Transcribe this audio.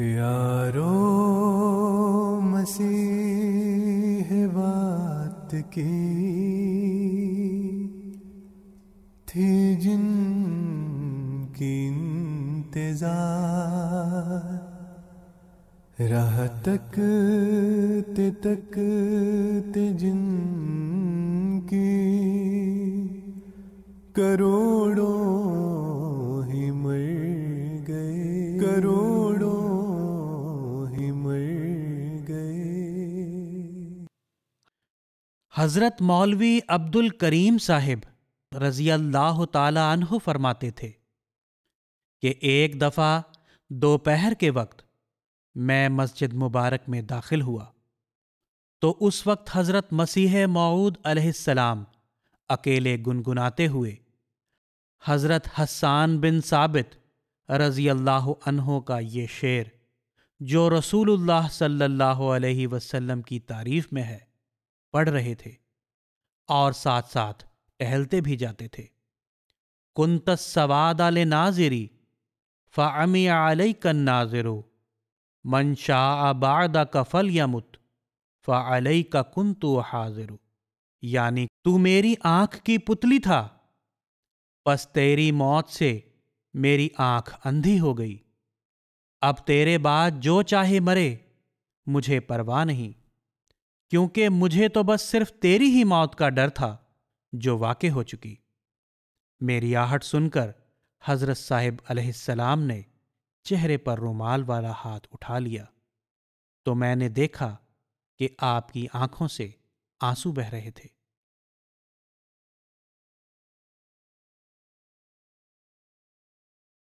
यारो मसीह बात की थी जिन की इंतजार राह तक ते तक ते जिन की करोड़ों ही मर गए करोड़ हज़रत मौलवी अब्दुल करीम साहिब रज़ी अल्लाह तहु फरमाते थे कि एक दफ़ा दोपहर के वक्त मैं मस्जिद मुबारक में दाखिल हुआ तो उस वक्त हज़रत मसीह मऊद अलैहिस्सलाम अकेले गुनगुनाते हुए हज़रत हसान बिन साबित रज़ी अल्लाह का ये शेर जो रसूलुल्लाह सल्लल्लाहु अलैहि वसल्लम की तारीफ़ में है पढ़ रहे थे और साथ साथ टहलते भी जाते थे कुंत सवाद आल नाजिरी फमी आलई कन नाजिरो मन शाह आबादा कफल यमुत फलई का कुंतु हाजिर यानी तू मेरी आंख की पुतली था बस तेरी मौत से मेरी आंख अंधी हो गई अब तेरे बाद जो चाहे मरे मुझे परवाह नहीं क्योंकि मुझे तो बस सिर्फ तेरी ही मौत का डर था जो वाक़ हो चुकी मेरी आहट सुनकर हजरत साहिब अलैहिस्सलाम ने चेहरे पर रुमाल वाला हाथ उठा लिया तो मैंने देखा कि आपकी आंखों से आंसू बह रहे थे